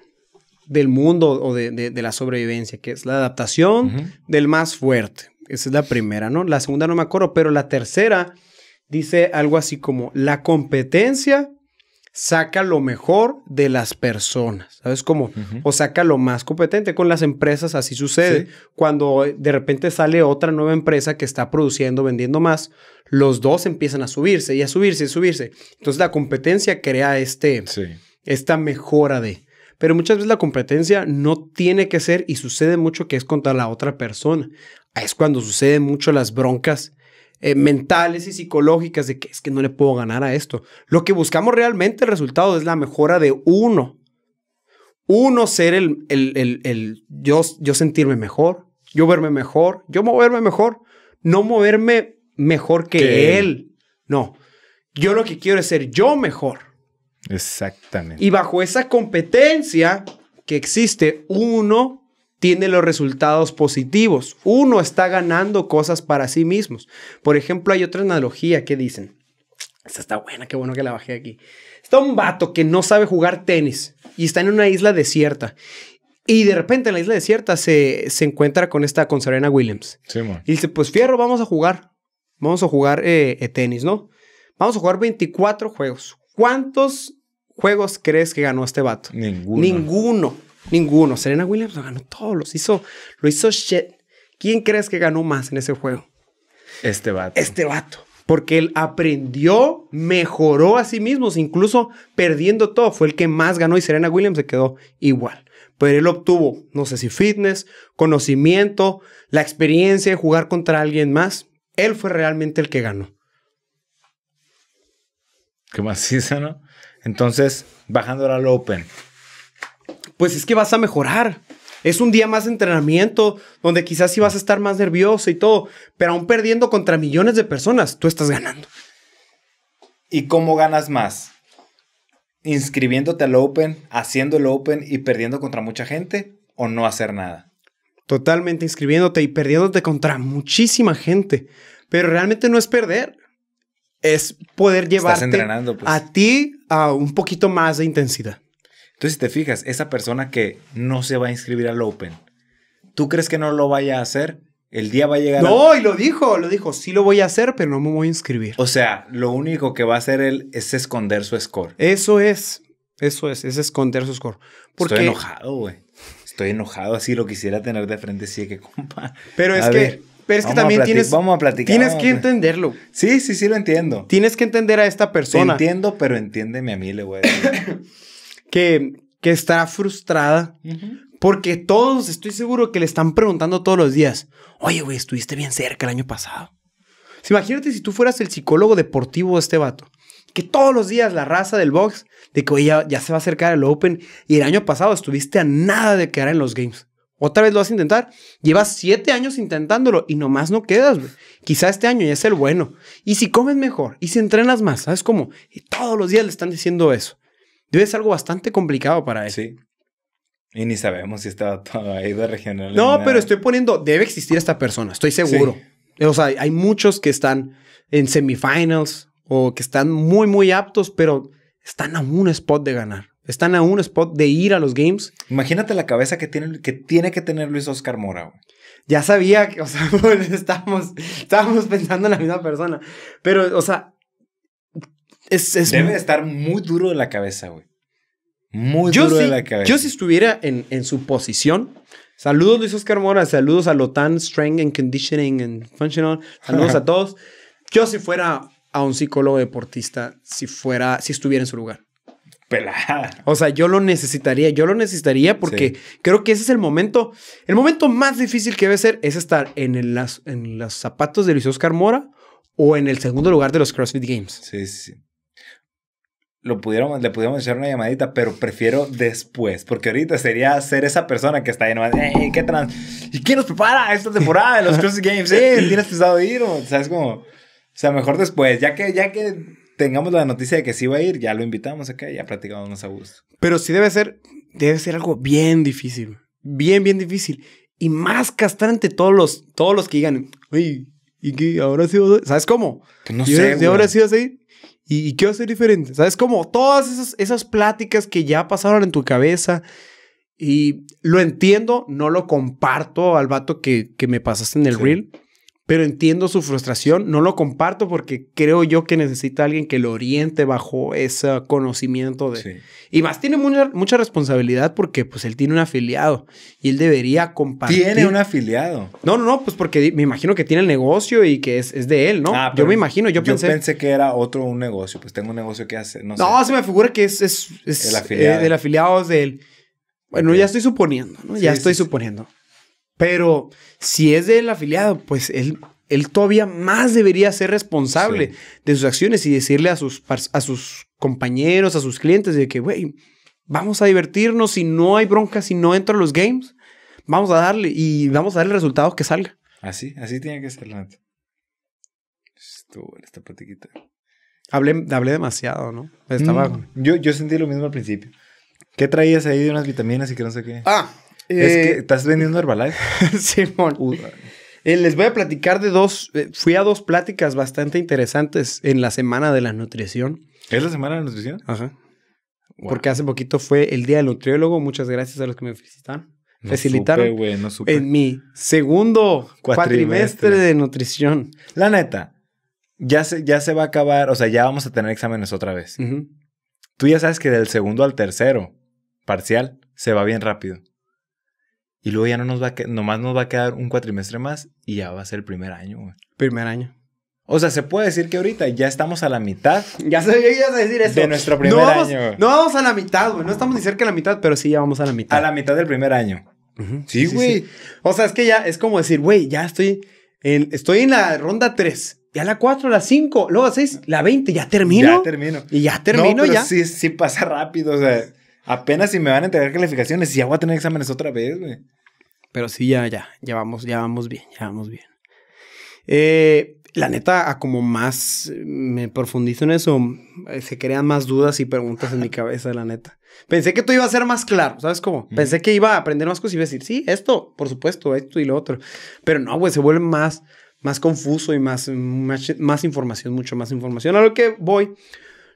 del mundo o de, la sobrevivencia, que es la adaptación del más fuerte. Esa es la primera, ¿no? La segunda no me acuerdo, pero la tercera dice algo así como, la competencia saca lo mejor de las personas, ¿sabes cómo? O saca lo más competente. Con las empresas así sucede. Cuando eh, de repente sale otra nueva empresa que está produciendo, vendiendo más, los dos empiezan a subirse y a subirse y subirse. Entonces la competencia crea este, esta mejora de... Pero muchas veces la competencia no tiene que ser y sucede mucho que es contra la otra persona. Es cuando sucede mucho las broncas eh, mentales y psicológicas de que es que no le puedo ganar a esto. Lo que buscamos realmente, el resultado es la mejora de uno. Uno ser el, el, yo, yo sentirme mejor, yo verme mejor, yo moverme mejor, no moverme mejor que, él. No, yo lo que quiero es ser yo mejor. Exactamente. Y bajo esa competencia que existe, uno tiene los resultados positivos. Uno está ganando cosas para sí mismos. Por ejemplo, hay otra analogía que dicen. Esta está buena, qué bueno que la bajé aquí. Está un vato que no sabe jugar tenis y está en una isla desierta. Y de repente en la isla desierta se, se encuentra con esta, con Serena Williams. y dice, pues fierro, vamos a jugar. Vamos a jugar eh, eh, tenis, ¿no? Vamos a jugar 24 juegos. ¿Cuántos juegos crees que ganó este vato? Ninguno. Ninguno. Ninguno. Serena Williams lo ganó todo. Los hizo, lo hizo shit. ¿Quién crees que ganó más en ese juego? Este vato. Este vato. Porque él aprendió, mejoró a sí mismo, incluso perdiendo todo. Fue el que más ganó y Serena Williams se quedó igual. Pero él obtuvo, no sé si fitness, conocimiento, la experiencia de jugar contra alguien más. Él fue realmente el que ganó. Qué macizo, ¿no? Entonces, bajando al Open, pues es que vas a mejorar. Es un día más de entrenamiento donde quizás sí vas a estar más nervioso y todo, pero aún perdiendo contra millones de personas, tú estás ganando. ¿Y cómo ganas más? ¿Inscribiéndote al Open, haciendo el Open y perdiendo contra mucha gente o no hacer nada? Totalmente inscribiéndote y perdiéndote contra muchísima gente, pero realmente no es perder, es poder llevarte pues. a ti a un poquito más de intensidad. Entonces, si te fijas, esa persona que no se va a inscribir al Open, ¿tú crees que no lo vaya a hacer? El día va a llegar. No, y lo dijo, lo dijo, sí lo voy a hacer, pero no me voy a inscribir. O sea, lo único que va a hacer él es esconder su score. Eso es, eso es, es esconder su score. Porque... Estoy enojado, güey. Estoy enojado, así lo quisiera tener de frente, sí, que compa. Pero es que, pero es que también tienes. Vamos a platicar. Tienes que entenderlo. Sí, sí, sí, lo entiendo. Tienes que entender a esta persona. entiendo, pero entiéndeme a mí, le voy a decir. (coughs) que, está frustrada porque todos estoy seguro que le están preguntando todos los días, oye, güey, estuviste bien cerca el año pasado. imagínate si tú fueras el psicólogo deportivo de este vato, que todos los días la raza del box, de que ya, ya, se va a acercar al Open y el año pasado estuviste a nada de quedar en los games. Otra vez lo vas a intentar. Llevas siete años intentándolo y nomás no quedas, güey. Quizá este año ya es el bueno. Y si comes mejor y si entrenas más, ¿sabes cómo? Y todos los días le están diciendo eso. Debe ser algo bastante complicado para él. Sí. Y ni sabemos si está todo ahí de regional. No, pero estoy poniendo, debe existir esta persona, estoy seguro. O sea, hay muchos que están en semifinals o que están muy, muy aptos, pero están a un spot de ganar. Están a un spot de ir a los games. Imagínate la cabeza que tiene que, tiene que tener Luis Oscar Mora. Ya sabía que, o sea, (laughs) pues, estábamos, estábamos pensando en la misma persona. Pero, o sea, Debe estar muy duro de la cabeza, güey. Muy duro de la cabeza. Yo si estuviera en, en, su posición. Saludos Luis Oscar Mora, saludos a Lotan Strength and Conditioning and Functional, saludos a (laughs) todos. Yo si fuera a un psicólogo deportista, si fuera, si estuviera en su lugar. Pelada. O sea, yo lo necesitaría, yo lo necesitaría porque creo que ese es el momento, el momento más difícil que debe ser es estar en, las, en los zapatos de Luis Oscar Mora o en el segundo lugar de los CrossFit Games. Sí, sí, sí lo pudieron le pudiéramos echar una llamadita, pero prefiero después, porque ahorita sería ser esa persona que está ahí nomás, ¿qué trans? ¿Y quién nos prepara esta temporada de los (laughs) Cruises Games? sí ¿Tienes pensado ir? O, ¿Sabes cómo? O sea, mejor después, ya que, ya que tengamos la noticia de que sí va a ir, ya lo invitamos acá y ya practicamos más a gusto. Pero sí debe ser, debe ser algo bien difícil, bien, bien difícil. Y más castrante todos los, todos los que digan, uy, ¿y qué? ¿Ahora sí ¿Sabes cómo? Yo pues no sé, ¿Y ahora, sí ¿Y, qué va a ser diferente? ¿Sabes? Como todas esas, pláticas que ya pasaron en tu cabeza. Y lo entiendo, no lo comparto al vato que, me pasaste en el reel pero entiendo su frustración, no lo comparto porque creo yo que necesita alguien que lo oriente bajo ese conocimiento de... Y más tiene mucha, responsabilidad porque pues él tiene un afiliado y él debería compartir... Tiene un afiliado. No, no, no, pues porque me imagino que tiene el negocio y que es, es de él, ¿no? Ah, yo me imagino, yo, pensé... pensé que era otro un negocio, pues tengo un negocio que hace... No, se me figura que es... es, es el afiliado. Eh, el afiliado es de él. Bueno, ya estoy suponiendo, ¿no? ya estoy suponiendo. Pero si es del afiliado, pues él, él todavía más debería ser responsable de sus acciones y decirle a sus, a sus compañeros, a sus clientes, de que, güey, vamos a divertirnos, si no hay bronca, si no entro a los games, vamos a darle y vamos a darle el resultado que salga. Así, así tiene que estar la neta. Estuvo esta platiquita. Hablé, hablé demasiado, ¿no? Mm, yo, yo sentí lo mismo al principio. ¿Qué traías ahí de unas vitaminas y que no sé qué? Ah, es que eh, estás vendiendo Herbalife. (laughs) Simón. Uh, eh, les voy a platicar de dos. Eh, fui a dos pláticas bastante interesantes en la Semana de la Nutrición. ¿Es la Semana de la Nutrición? Ajá. Porque hace poquito fue el Día del Nutriólogo. Muchas gracias a los que me Facilitaron. No facilitaron supe, güey. no supe. en mi segundo cuatrimestre. de nutrición. La neta, ya se, ya se va a acabar, o sea, ya vamos a tener exámenes otra vez. Tú ya sabes que del segundo al tercero, parcial, se va bien rápido. Y luego ya no nos va a nomás nos va a quedar un cuatrimestre más y ya va a ser el primer año, güey. Primer año. O sea, se puede decir que ahorita ya estamos a la mitad. Ya se, que a decir eso. De nuestro primer no vamos, No vamos a la mitad, güey. No estamos ni cerca de la mitad, pero sí ya vamos a la mitad. A la mitad del primer año. Sí, güey. O sea, es que ya es como decir, güey, ya estoy en, estoy en la ronda 3. Ya la 4, la 5, luego la 6, la 20, ya termino. Ya termino. Y ya termino ya. Sí, sí pasa rápido, o sea. Apenas si me van a entregar calificaciones, ya voy a tener exámenes otra vez, güey. Pero sí, ya, ya, ya vamos, ya vamos bien, ya vamos bien. Eh, la neta, a como más me profundizo en eso, eh, se crean más dudas y preguntas en mi (laughs) cabeza, la neta. Pensé que tú iba a ser más claro, ¿sabes cómo? Pensé que iba a aprender más cosas y iba a decir, sí, esto, por supuesto, esto y lo otro. Pero no, güey, se vuelve más, más confuso y más, más información, mucho más información. A lo que voy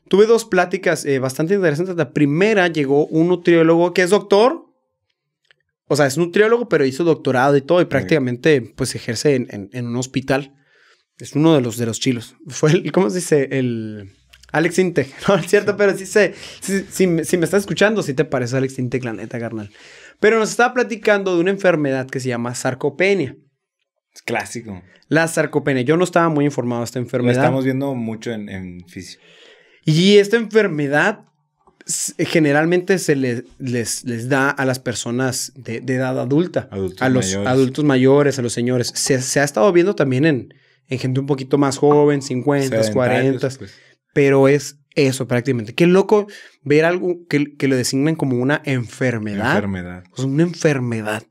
Tuve dos pláticas eh, bastante interesantes. La primera llegó un nutriólogo que es doctor. O sea, es nutriólogo, pero hizo doctorado y todo, y prácticamente pues ejerce en, un hospital. Es uno de los de los chilos. Fue el, ¿cómo se dice? El Alex Integ. (laughs) No, es cierto, pero sí sé. Si, si, me estás escuchando, sí te parece Alex Integ, la neta, carnal. Pero nos estaba platicando de una enfermedad que se llama sarcopenia. Es clásico. La sarcopenia. Yo no estaba muy informado de esta enfermedad. La estamos viendo mucho en, en fisio. Y esta enfermedad generalmente se les, les, les da a las personas de, edad adulta, a los adultos mayores, a los señores. Se, ha estado viendo también en, gente un poquito más joven, 50, 40, pues. pero es eso prácticamente. Qué loco ver algo que, que lo designen como una enfermedad. Enfermedad. Pues una enfermedad.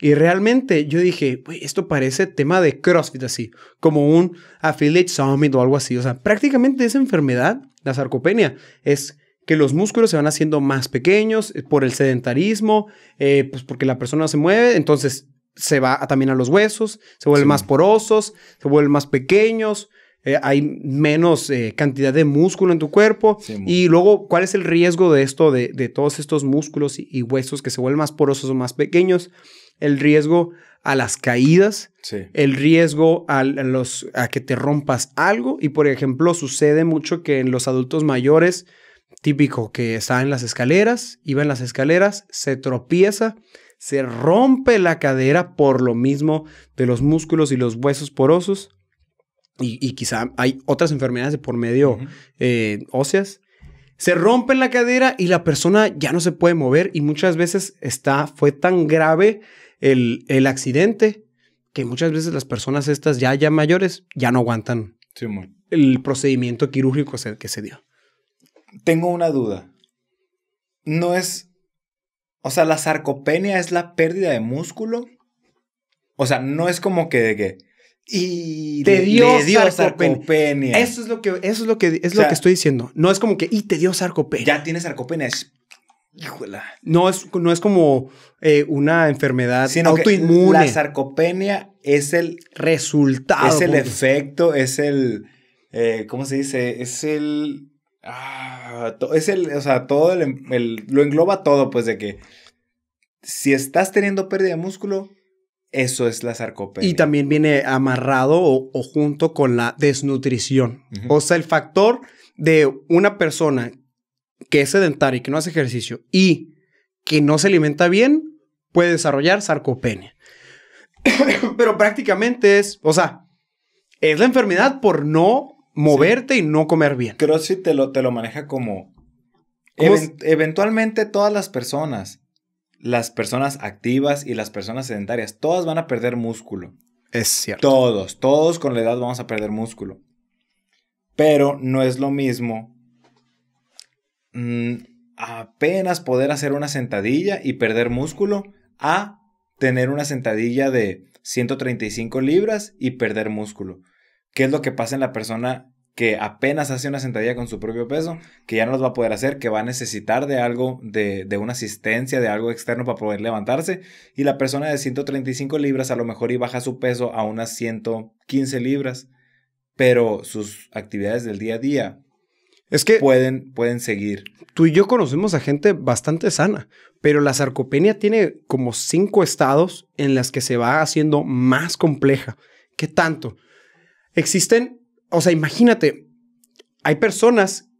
Y realmente yo dije, esto parece tema de CrossFit así, como un affiliate summit o algo así. O sea, prácticamente esa enfermedad, la sarcopenia, es que los músculos se van haciendo más pequeños eh, por el sedentarismo, eh, pues porque la persona se mueve, entonces se va también a los huesos, se vuelven más porosos, se vuelven más pequeños, eh, hay menos cantidad de músculo en tu cuerpo. y luego, ¿cuál es el riesgo de esto, de, todos estos músculos y, huesos que se vuelven más porosos o más pequeños? el riesgo a las caídas, el riesgo a, los, a que te rompas algo. Y por ejemplo, sucede mucho que en los adultos mayores, típico que está en las escaleras, iba en las escaleras, se tropieza, se rompe la cadera por lo mismo de los músculos y los huesos porosos. Y, quizá hay otras enfermedades por medio eh, óseas. Se rompe la cadera y la persona ya no se puede mover y muchas veces está, fue tan grave el, accidente, que muchas veces las personas estas ya, ya mayores ya no aguantan el procedimiento quirúrgico que se dio. Tengo una duda. No es... O sea, la sarcopenia es la pérdida de músculo. O sea, no es como que de que... Y te dio, sarcopenia. Eso es lo que, eso es lo que, es lo que estoy diciendo. No es como que, y te dio sarcopenia. Ya tienes sarcopenia, es no es, no es como eh, una enfermedad autoinmune. la sarcopenia es el resultado. Es el efecto, es el. Eh, ¿Cómo se dice? Es el. Ah, es el. O sea, todo el, Lo engloba todo, pues, de que. Si estás teniendo pérdida de músculo, eso es la sarcopenia. Y también viene amarrado o, junto con la desnutrición. O sea, el factor de una persona que es sedentario y que no hace ejercicio y que no se alimenta bien, puede desarrollar sarcopenia. (coughs) Pero prácticamente es, o sea, es la enfermedad por no moverte y no comer bien. si te lo, te lo maneja como... eventualmente todas las personas, las personas activas y las personas sedentarias, todas van a perder músculo. Es cierto. Todos, todos con la edad vamos a perder músculo. Pero no es lo mismo Mm, apenas poder hacer una sentadilla y perder músculo a tener una sentadilla de 135 libras y perder músculo. ¿Qué es lo que pasa en la persona que apenas hace una sentadilla con su propio peso, que ya no los va a poder hacer, que va a necesitar de algo, de, de, una asistencia, de algo externo para poder levantarse. Y la persona de 135 libras a lo mejor y baja su peso a unas 115 libras, pero sus actividades del día a día es que pueden, pueden seguir. Tú y yo conocemos a gente bastante sana, pero la sarcopenia tiene como cinco estados en las que se va haciendo más compleja. ¿Qué tanto? Existen, o sea, imagínate, hay personas,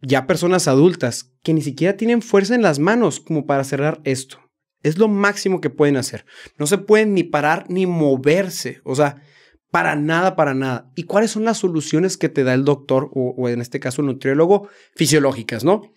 ya personas adultas, que ni siquiera tienen fuerza en las manos como para cerrar esto. Es lo máximo que pueden hacer. No se pueden ni parar ni moverse. O sea, para nada, para nada. ¿Y cuáles son las soluciones que te da el doctor o, en este caso el nutriólogo fisiológicas, no?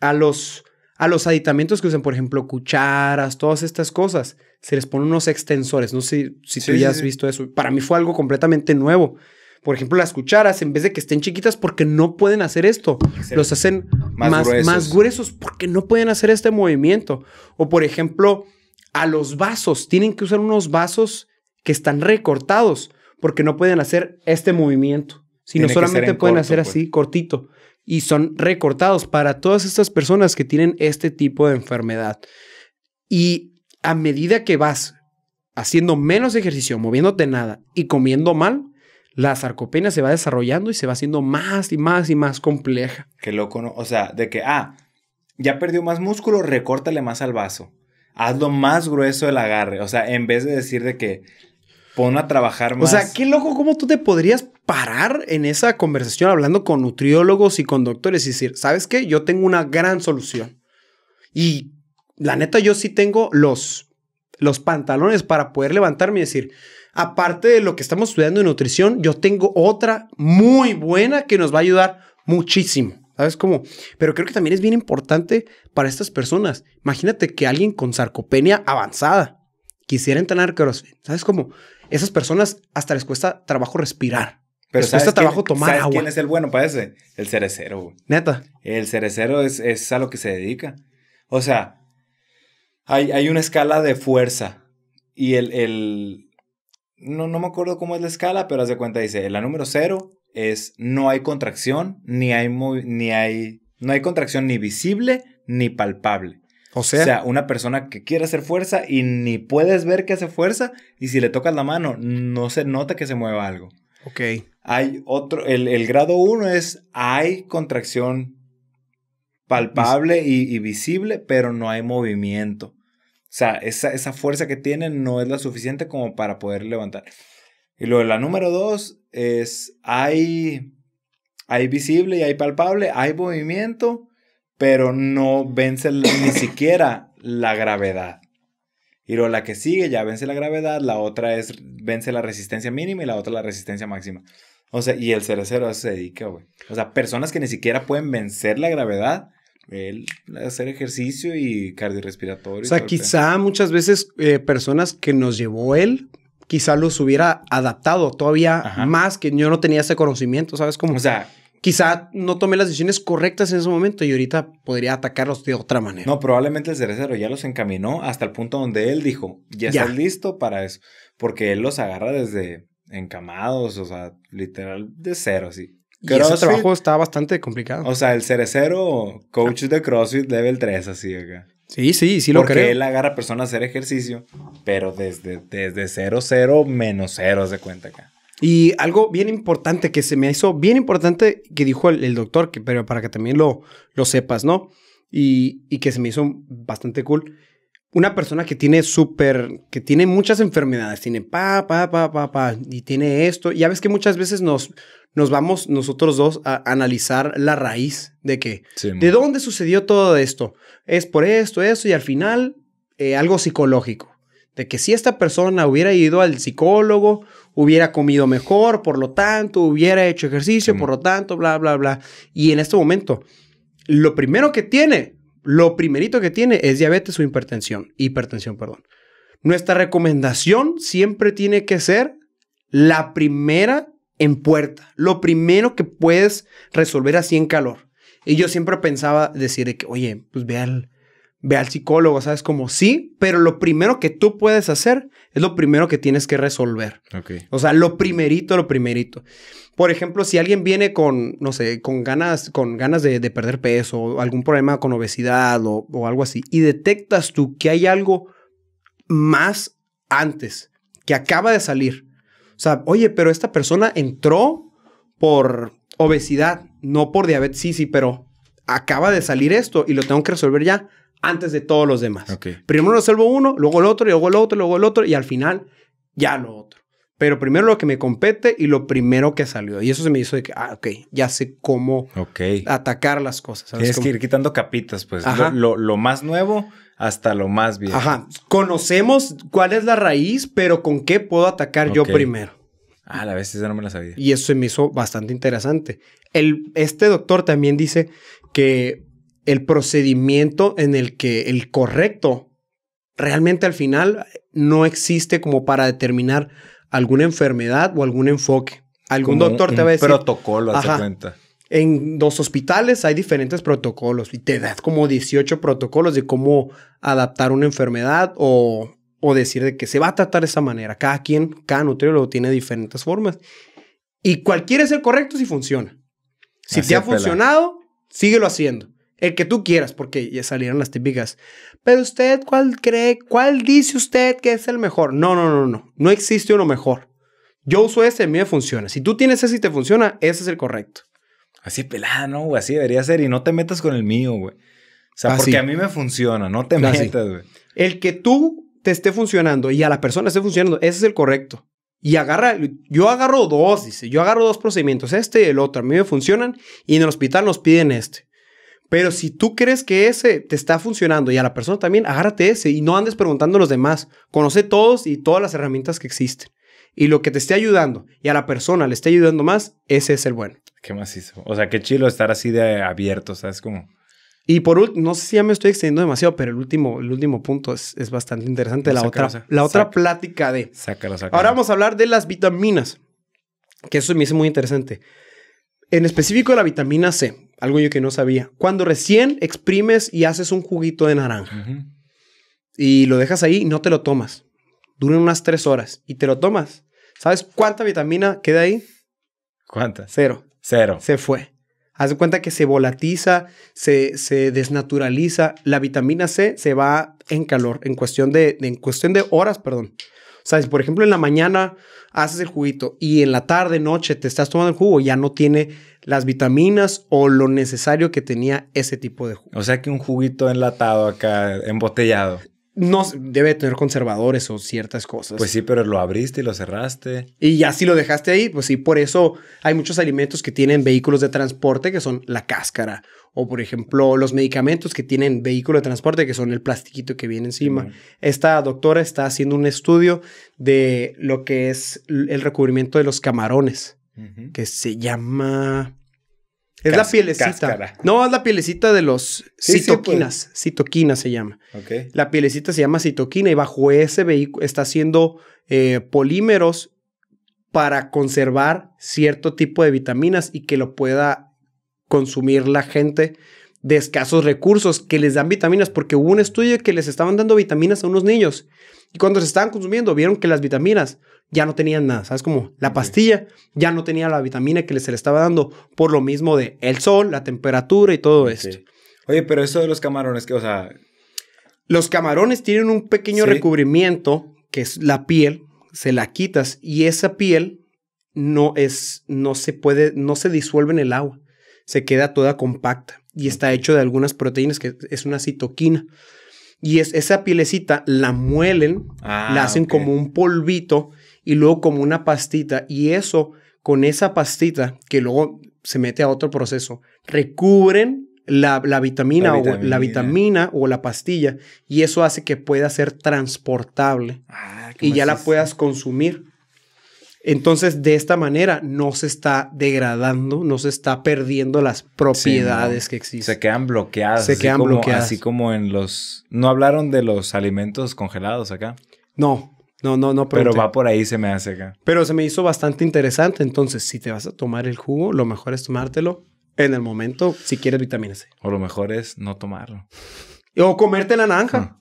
A los, a los aditamentos que usan, por ejemplo, cucharas, todas estas cosas, se les ponen unos extensores. No sé si, tú ya has visto eso. Para mí fue algo completamente nuevo. Por ejemplo, las cucharas, en vez de que estén chiquitas, porque no pueden hacer esto, los hacen más, gruesos. más gruesos porque no pueden hacer este movimiento. O, por ejemplo, a los vasos, tienen que usar unos vasos que están recortados porque no pueden hacer este movimiento, sino solamente pueden hacer pues. así, cortito. Y son recortados para todas estas personas que tienen este tipo de enfermedad. Y a medida que vas haciendo menos ejercicio, moviéndote nada y comiendo mal, la sarcopenia se va desarrollando y se va haciendo más y más y más compleja. Qué loco, ¿no? O sea, de que, ah, ya perdió más músculo, recórtale más al vaso. Hazlo más grueso el agarre. O sea, en vez de decir de que, pon a trabajar más. O sea, qué loco, ¿cómo tú te podrías parar en esa conversación hablando con nutriólogos y con doctores y decir, ¿sabes qué? Yo tengo una gran solución. Y la neta, yo sí tengo los, los pantalones para poder levantarme y decir, aparte de lo que estamos estudiando en nutrición, yo tengo otra muy buena que nos va a ayudar muchísimo. ¿Sabes cómo? Pero creo que también es bien importante para estas personas. Imagínate que alguien con sarcopenia avanzada quisiera entrenar CrossFit. ¿Sabes cómo? esas personas hasta les cuesta trabajo respirar. Pero les cuesta trabajo tomar agua. ¿Quién es el bueno para El cerecero, Neta. El cerecero es, es, a lo que se dedica. O sea, hay, una escala de fuerza y el, el. no, no me acuerdo cómo es la escala, pero haz de cuenta, dice: la número cero es no hay contracción, ni hay, ni hay, no hay contracción ni visible ni palpable. O sea, una persona que quiere hacer fuerza y ni puedes ver que hace fuerza y si le tocas la mano no se nota que se mueva algo. Ok. Hay otro, el, grado uno es hay contracción palpable y, visible, pero no hay movimiento. O sea, esa, fuerza que tiene no es la suficiente como para poder levantar. Y luego la número dos es hay, hay visible y hay palpable, hay movimiento, pero no vence ni siquiera la gravedad. Y luego la que sigue ya vence la gravedad, la otra es vence la resistencia mínima y la otra la resistencia máxima. O sea, y el cerecero se dedica, güey. O sea, personas que ni siquiera pueden vencer la gravedad, el hacer ejercicio y cardiorrespiratorio. O sea, quizá muchas veces eh, personas que nos llevó él, quizá los hubiera adaptado todavía más que yo no tenía ese conocimiento, ¿sabes cómo? O sea, quizá no tomé las decisiones correctas en ese momento y ahorita podría atacarlos de otra manera. No, probablemente el cerecero ya los encaminó hasta el punto donde él dijo, ya, ya. listo para eso, porque él los agarra desde encamados, o sea, literal de cero, así. Y ese trabajo está bastante complicado. O sea, el cerecero, coach de CrossFit level 3, así acá. Sí, sí, sí lo creo. Porque él agarra personas a hacer ejercicio, pero desde, desde cero, cero, menos cero, se cuenta acá. Y algo bien importante que se me hizo bien importante que dijo el, doctor, que, pero para que también lo, lo sepas, ¿no? Y, que se me hizo bastante cool. Una persona que tiene súper, que tiene muchas enfermedades, tiene pa, pa, pa, pa, pa, y tiene esto. Ya ves que muchas veces nos, nos vamos nosotros dos a analizar la raíz de que, de dónde sucedió todo esto. Es por esto, eso, y al final eh, algo psicológico. De que si esta persona hubiera ido al psicólogo hubiera comido mejor, por lo tanto, hubiera hecho ejercicio, por lo tanto, bla, bla, bla. Y en este momento, lo primero que tiene, lo primerito que tiene es diabetes o hipertensión, hipertensión, perdón. Nuestra recomendación siempre tiene que ser la primera en puerta, lo primero que puedes resolver así en calor. Y yo siempre pensaba decir que, oye, pues vean ve al psicólogo, ¿sabes? Como sí, pero lo primero que tú puedes hacer es lo primero que tienes que resolver. O sea, lo primerito, lo primerito. Por ejemplo, si alguien viene con, no sé, con ganas, con ganas de, perder peso, o algún problema con obesidad o, o, algo así, y detectas tú que hay algo más antes, que acaba de salir. O sea, oye, pero esta persona entró por obesidad, no por diabetes, sí, sí, pero acaba de salir esto y lo tengo que resolver ya antes de todos los demás. Primero Primero salvo uno, luego el otro, luego el otro, luego el otro, y al final ya lo otro. Pero primero lo que me compete y lo primero que salió. Y eso se me hizo de que, ah, ok, ya sé cómo atacar las cosas. ¿sabes? que ir quitando capitas, pues. Lo, más nuevo hasta lo más viejo. Ajá. Conocemos cuál es la raíz, pero con qué puedo atacar yo primero. Ah, la vez esa no me la sabía. Y eso se me hizo bastante interesante. El, este doctor también dice que el procedimiento en el que el correcto realmente al final no existe como para determinar alguna enfermedad o algún enfoque. Algún doctor te va a decir. Protocolo, hace cuenta. En dos hospitales hay diferentes protocolos y te das como 18 protocolos de cómo adaptar una enfermedad o, o decir de que se va a tratar de esa manera. Cada quien, cada nutriólogo tiene diferentes formas. Y cualquiera es el correcto si funciona. Si te ha funcionado, síguelo haciendo. El que tú quieras, porque ya salieron las típicas. Pero usted, ¿cuál cree? ¿Cuál dice usted que es el mejor? No, no, no, no. No existe uno mejor. Yo uso ese, a mí me funciona. Si tú tienes ese y te funciona, ese es el correcto. Así pelada, ¿no? Güey? Así debería ser. Y no te metas con el mío, güey. O sea, ah, porque a mí me funciona. No te ah, metas, güey. El que tú te esté funcionando y a la persona esté funcionando, ese es el correcto. Y agarra, yo agarro dos, dice, yo agarro dos procedimientos, este y el otro, a mí me funcionan y en el hospital nos piden este. Pero si tú crees que ese te está funcionando y a la persona también, agárrate ese y no andes preguntando a los demás. Conoce todos y todas las herramientas que existen. Y lo que te esté ayudando y a la persona le esté ayudando más, ese es el bueno. Qué hizo? O sea, qué chilo estar así de abierto, ¿sabes? Como... Y por último, no sé si ya me estoy extendiendo demasiado, pero el último, el último punto es, bastante interesante. la, otra, la otra plática de... Sácalo, sácalo. Ahora vamos a hablar de las vitaminas, que eso me hizo muy interesante. En específico la vitamina C algo yo que no sabía. Cuando recién exprimes y haces un juguito de naranja y lo dejas ahí y no te lo tomas, duran unas tres horas y te lo tomas, ¿sabes cuánta vitamina queda ahí? ¿Cuánta? Cero. Cero. Se fue. Haz cuenta que se volatiza, se, se, desnaturaliza. La vitamina C se va en calor, en cuestión de, en cuestión de horas, perdón. O sea, por ejemplo en la mañana haces el juguito y en la tarde, noche te estás tomando el jugo, ya no tiene las vitaminas o lo necesario que tenía ese tipo de jugo. O sea que un juguito enlatado acá, embotellado no debe tener conservadores o ciertas cosas. Pues sí, pero lo abriste y lo cerraste. Y ya si lo dejaste ahí, pues sí, por eso hay muchos alimentos que tienen vehículos de transporte que son la cáscara o por ejemplo los medicamentos que tienen vehículo de transporte que son el plastiquito que viene encima. Esta doctora está haciendo un estudio de lo que es el recubrimiento de los camarones, que se llama es la pielecita. No, es la pielecita de los pues. citoquinas. Citoquina se llama. La pielecita se llama citoquina y bajo ese vehículo está haciendo eh, polímeros para conservar cierto tipo de vitaminas y que lo pueda consumir la gente de escasos recursos que les dan vitaminas porque hubo un estudio que les estaban dando vitaminas a unos niños y cuando se estaban consumiendo vieron que las vitaminas ya no tenían nada, ¿sabes? Como la pastilla ya no tenía la vitamina que se le estaba dando por lo mismo de el sol, la temperatura y todo esto. Oye, pero eso de los camarones, que, o sea... Los camarones tienen un pequeño recubrimiento, que es la piel, se la quitas y esa piel no es, no se puede, no se disuelve en el agua, se queda toda compacta y está hecho de algunas proteínas que es una citoquina. Y esa pielecita la muelen, ah, la hacen como un polvito y luego como una pastita y eso con esa pastita que luego se mete a otro proceso, recubren la, vitamina, o, la vitamina o la pastilla y eso hace que pueda ser transportable ah, y ya la puedas consumir. Entonces, de esta manera no se está degradando, no se está perdiendo las propiedades que existen. Se quedan bloqueadas. Se quedan bloqueadas. Así como en los... ¿No hablaron de los alimentos congelados acá? No, no, no, no. Pero va por ahí, se me hace acá. Pero se me hizo bastante interesante. Entonces, si te vas a tomar el jugo, lo mejor es tomártelo en el momento si quieres vitamina C. O lo mejor es no tomarlo. O comerte la naranja.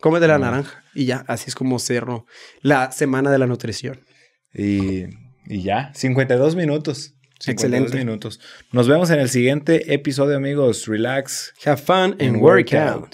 Come de la naranja. Y ya, así es como cerro la semana de la nutrición. Y, y ya, 52 minutos. 52 minutos. Nos vemos en el siguiente episodio, amigos. Relax. Have fun and, workout. work out.